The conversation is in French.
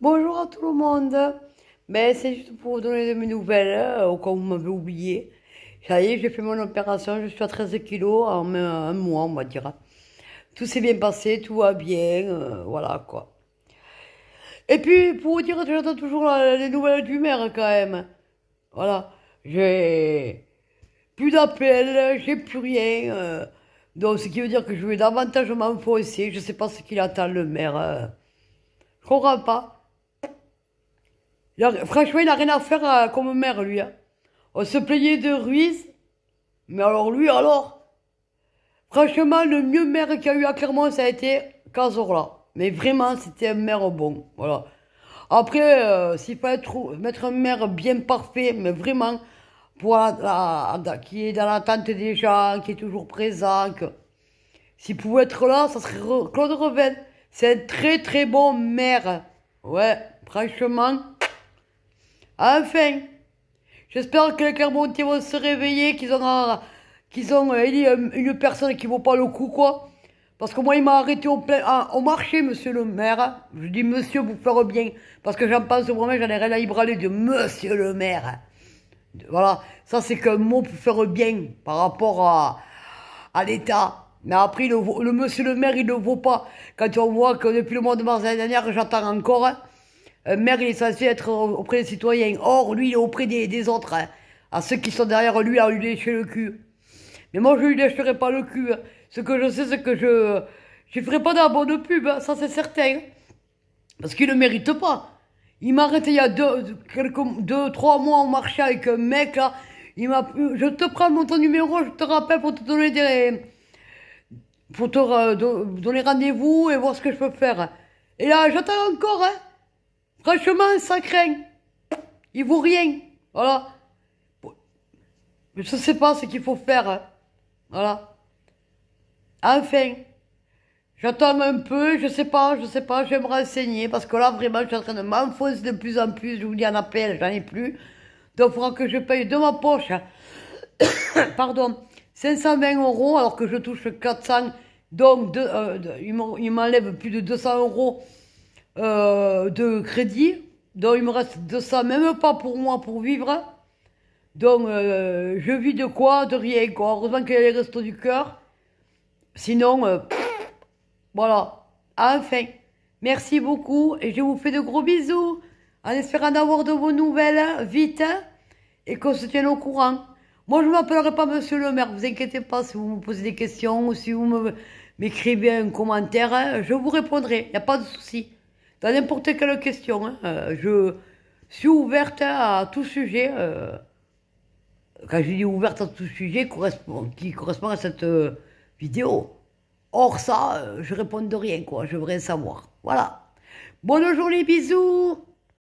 Bonjour à tout le monde. Ben, c'est juste pour vous donner de mes nouvelles, euh, au cas où vous m'avez oublié. Ça y est, j'ai fait mon opération, je suis à 13 kilos en un mois, on va dire. Tout s'est bien passé, tout va bien, euh, voilà quoi. Et puis, pour vous dire, j'attends toujours les nouvelles du maire quand même. Voilà, j'ai plus d'appels, j'ai plus rien. Euh. donc, ce qui veut dire que je vais davantage m'enfoncer. Je sais pas ce qu'il attend le maire. Je Je comprends pas franchement, il n'a rien à faire euh, comme maire, lui. Hein. On se plaignait de Ruiz, mais alors lui, alors Franchement, le mieux maire qu'il y a eu à Clermont, ça a été Cazorla. Mais vraiment, c'était un maire bon, voilà. Après, euh, s'il fallait mettre un maire bien parfait, mais vraiment, pour la, qui est dans l'attente des gens, qui est toujours présent, s'il pouvait être là, ça serait Claude Reven. C'est un très très bon maire. Ouais, franchement, Enfin J'espère que les Clermontiers vont se réveiller, qu'ils ont, qu'ils ont euh, euh, une personne qui vaut pas le coup, quoi. Parce que moi, il m'a arrêté au, plein, au marché, monsieur le maire. Je dis monsieur vous faire bien, parce que j'en pense vraiment, j'en ai rien à y braler de monsieur le maire. Voilà, ça c'est qu'un mot pour faire bien par rapport à, à l'État. Mais après, le, monsieur le maire, il ne vaut pas. Quand on voit que depuis le mois de mars l'année dernière, j'attends encore. Hein. Un euh, maire, il est censé être auprès des citoyens. Or, lui, il est auprès des, autres. Hein, à ceux qui sont derrière lui, à lui lécher le cul. Mais moi, je lui lècherai pas le cul. Hein. Ce que je sais, c'est que je... Je ferai pas d'abord de pub, hein, ça c'est certain. Parce qu'il ne mérite pas. Il m'a arrêté il y a deux, quelques, deux, trois mois, au marché avec un mec là. Il m'a, je te prends mon numéro, je te rappelle pour te donner des, pour te euh, donner rendez-vous et voir ce que je peux faire. Et là, j'attends encore, hein. Franchement, ça craint. Il vaut rien. Voilà. je je sais pas ce qu'il faut faire. Hein. Voilà. Enfin. J'attends un peu, je ne sais pas, je ne sais pas, je vais me renseigner parce que là vraiment je suis en train de m'enfoncer de plus en plus, je vous dis en appel, j'en ai plus. Donc il faudra que je paye de ma poche, pardon, 520 euros alors que je touche 400, donc de, euh, il m'enlève plus de 200 euros euh, de crédit. Donc, il me reste de ça même pas pour moi pour vivre. Donc, euh, je vis de quoi De rien, quoi. Heureusement qu'il y a les restos du cœur. Sinon, euh, voilà. Enfin, merci beaucoup et je vous fais de gros bisous en espérant d'avoir de vos nouvelles vite et qu'on se tienne au courant. Moi, je ne m'appellerai pas Monsieur le maire, vous inquiétez pas si vous me posez des questions ou si vous m'écrivez un commentaire, je vous répondrai, il n'y a pas de souci dans n'importe quelle question. Hein. Euh, je suis ouverte à tout sujet. Euh. quand je dis ouverte à tout sujet, qui correspond à cette euh, vidéo. Or ça, je réponds de rien, quoi. Je voudrais savoir. Voilà. Bonne journée, bisous